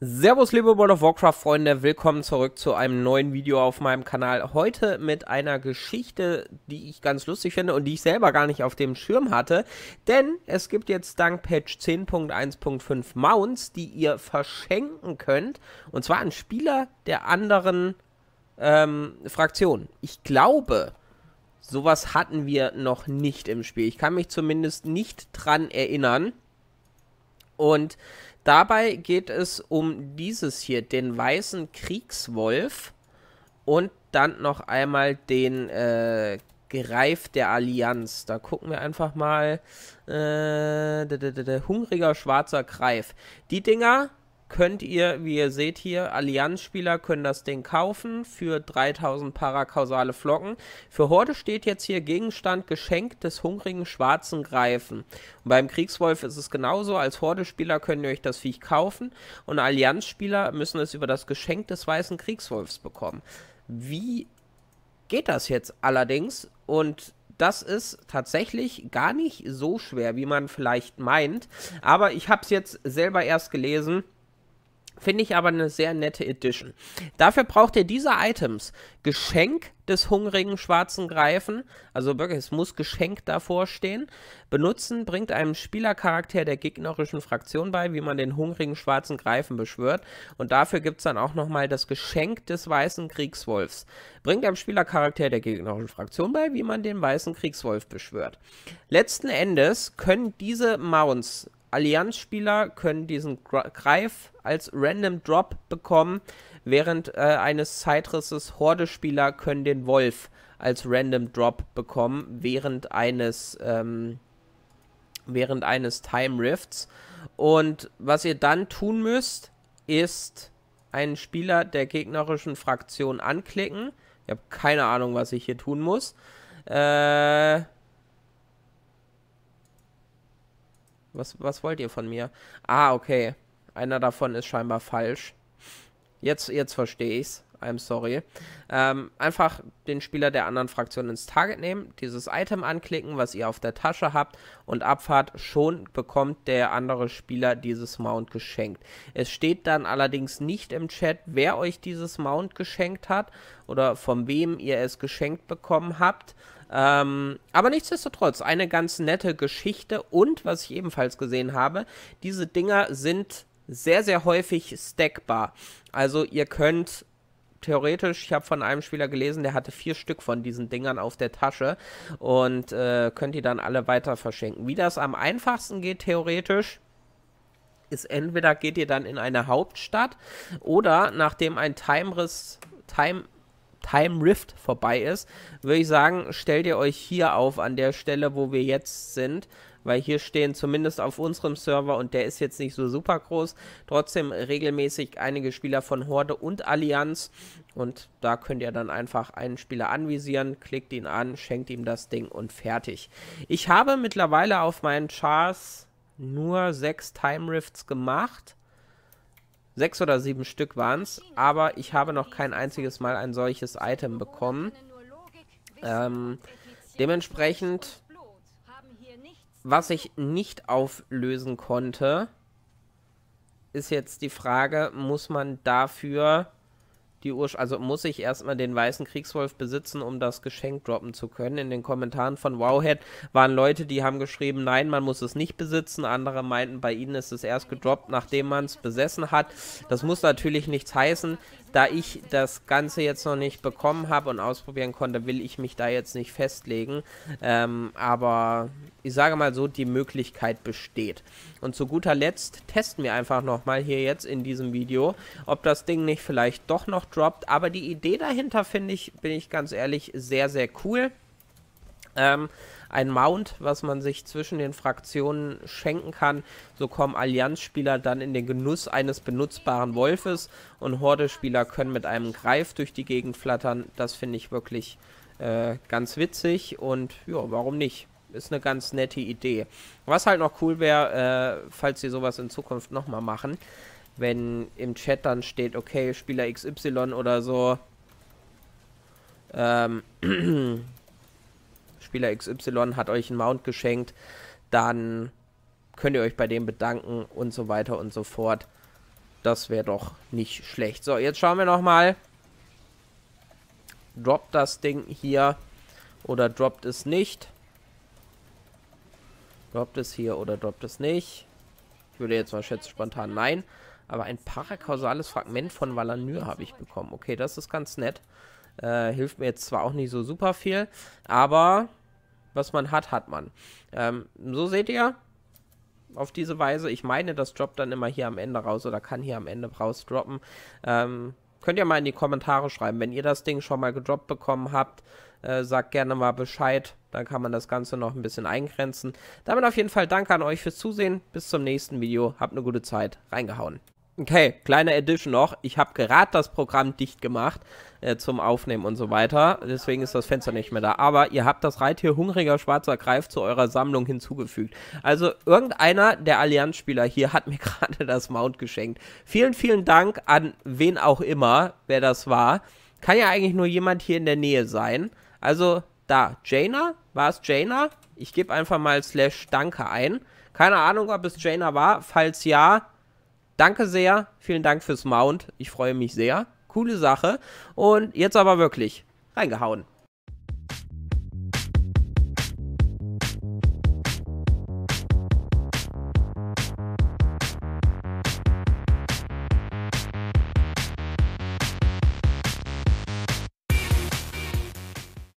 Servus liebe World of Warcraft Freunde, willkommen zurück zu einem neuen Video auf meinem Kanal. Heute mit einer Geschichte, die ich ganz lustig finde und die ich selber gar nicht auf dem Schirm hatte, denn es gibt jetzt dank Patch 10.1.5 Mounts, die ihr verschenken könnt und zwar an Spieler der anderen ähm, Fraktion. Ich glaube, sowas hatten wir noch nicht im Spiel. Ich kann mich zumindest nicht dran erinnern. Und Dabei geht es um dieses hier, den weißen Kriegswolf und dann noch einmal den äh, Greif der Allianz. Da gucken wir einfach mal. Äh, d -d -d hungriger schwarzer Greif. Die Dinger könnt ihr, wie ihr seht hier, Allianz-Spieler können das Ding kaufen für 3000 parakausale Flocken. Für Horde steht jetzt hier Gegenstand Geschenk des hungrigen schwarzen Greifen. Und beim Kriegswolf ist es genauso, als Horde-Spieler könnt ihr euch das Viech kaufen und Allianz-Spieler müssen es über das Geschenk des weißen Kriegswolfs bekommen. Wie geht das jetzt allerdings? Und das ist tatsächlich gar nicht so schwer, wie man vielleicht meint. Aber ich habe es jetzt selber erst gelesen. Finde ich aber eine sehr nette Edition. Dafür braucht ihr diese Items. Geschenk des hungrigen schwarzen Greifen. Also wirklich, es muss Geschenk davor stehen. Benutzen bringt einem Spielercharakter der gegnerischen Fraktion bei, wie man den hungrigen schwarzen Greifen beschwört. Und dafür gibt es dann auch nochmal das Geschenk des weißen Kriegswolfs. Bringt einem Spielercharakter der gegnerischen Fraktion bei, wie man den weißen Kriegswolf beschwört. Letzten Endes können diese Mounts Allianz-Spieler können diesen Greif als Random Drop bekommen, während äh, eines Zeitrisses Horde-Spieler können den Wolf als Random Drop bekommen, während eines, ähm, während eines Time Rifts. Und was ihr dann tun müsst, ist einen Spieler der gegnerischen Fraktion anklicken. Ich habe keine Ahnung, was ich hier tun muss. Äh, Was, was wollt ihr von mir? Ah, okay. Einer davon ist scheinbar falsch. Jetzt, jetzt verstehe ich's. I'm sorry. Ähm, einfach den Spieler der anderen Fraktion ins Target nehmen, dieses Item anklicken, was ihr auf der Tasche habt und abfahrt, schon bekommt der andere Spieler dieses Mount geschenkt. Es steht dann allerdings nicht im Chat, wer euch dieses Mount geschenkt hat oder von wem ihr es geschenkt bekommen habt. Ähm, aber nichtsdestotrotz, eine ganz nette Geschichte und was ich ebenfalls gesehen habe, diese Dinger sind sehr, sehr häufig stackbar. Also ihr könnt theoretisch, ich habe von einem Spieler gelesen, der hatte vier Stück von diesen Dingern auf der Tasche und äh, könnt die dann alle weiter verschenken. Wie das am einfachsten geht, theoretisch, ist entweder geht ihr dann in eine Hauptstadt oder nachdem ein Time, Time Time Rift vorbei ist, würde ich sagen, stellt ihr euch hier auf an der Stelle, wo wir jetzt sind weil hier stehen zumindest auf unserem Server, und der ist jetzt nicht so super groß, trotzdem regelmäßig einige Spieler von Horde und Allianz. Und da könnt ihr dann einfach einen Spieler anvisieren, klickt ihn an, schenkt ihm das Ding und fertig. Ich habe mittlerweile auf meinen Chars nur sechs Time Rifts gemacht. Sechs oder sieben Stück waren es, aber ich habe noch kein einziges Mal ein solches Item bekommen. Ähm, dementsprechend was ich nicht auflösen konnte, ist jetzt die Frage, muss man dafür die Ursch also muss ich erstmal den weißen Kriegswolf besitzen, um das Geschenk droppen zu können. In den Kommentaren von Wowhead waren Leute, die haben geschrieben, nein, man muss es nicht besitzen. Andere meinten, bei ihnen ist es erst gedroppt, nachdem man es besessen hat. Das muss natürlich nichts heißen da ich das Ganze jetzt noch nicht bekommen habe und ausprobieren konnte, will ich mich da jetzt nicht festlegen. Ähm, aber ich sage mal so, die Möglichkeit besteht. Und zu guter Letzt testen wir einfach nochmal hier jetzt in diesem Video, ob das Ding nicht vielleicht doch noch droppt. Aber die Idee dahinter finde ich, bin ich ganz ehrlich, sehr, sehr cool. Ähm, ein Mount, was man sich zwischen den Fraktionen schenken kann. So kommen Allianzspieler dann in den Genuss eines benutzbaren Wolfes und Horde-Spieler können mit einem Greif durch die Gegend flattern. Das finde ich wirklich äh, ganz witzig und ja, warum nicht? Ist eine ganz nette Idee. Was halt noch cool wäre, äh, falls sie sowas in Zukunft nochmal machen, wenn im Chat dann steht, okay, Spieler XY oder so, ähm, Spieler XY hat euch einen Mount geschenkt, dann könnt ihr euch bei dem bedanken und so weiter und so fort. Das wäre doch nicht schlecht. So, jetzt schauen wir nochmal. Droppt das Ding hier oder droppt es nicht? Droppt es hier oder droppt es nicht? Ich würde jetzt mal schätzen, spontan nein. Aber ein parakausales Fragment von Valanür habe ich bekommen. Okay, das ist ganz nett. Äh, hilft mir jetzt zwar auch nicht so super viel, aber was man hat, hat man. Ähm, so seht ihr, auf diese Weise. Ich meine, das droppt dann immer hier am Ende raus oder kann hier am Ende raus droppen. Ähm, könnt ihr mal in die Kommentare schreiben, wenn ihr das Ding schon mal gedroppt bekommen habt. Äh, sagt gerne mal Bescheid, dann kann man das Ganze noch ein bisschen eingrenzen. Damit auf jeden Fall danke an euch fürs Zusehen. Bis zum nächsten Video. Habt eine gute Zeit. Reingehauen. Okay, kleine Edition noch. Ich habe gerade das Programm dicht gemacht äh, zum Aufnehmen und so weiter. Deswegen ist das Fenster nicht mehr da. Aber ihr habt das Reittier Hungriger Schwarzer Greif zu eurer Sammlung hinzugefügt. Also irgendeiner der Allianz-Spieler hier hat mir gerade das Mount geschenkt. Vielen, vielen Dank an wen auch immer, wer das war. Kann ja eigentlich nur jemand hier in der Nähe sein. Also da, Jaina? War es Jaina? Ich gebe einfach mal slash Danke ein. Keine Ahnung, ob es Jaina war. Falls ja, danke sehr. Vielen Dank fürs Mount. Ich freue mich sehr. Coole Sache. Und jetzt aber wirklich reingehauen.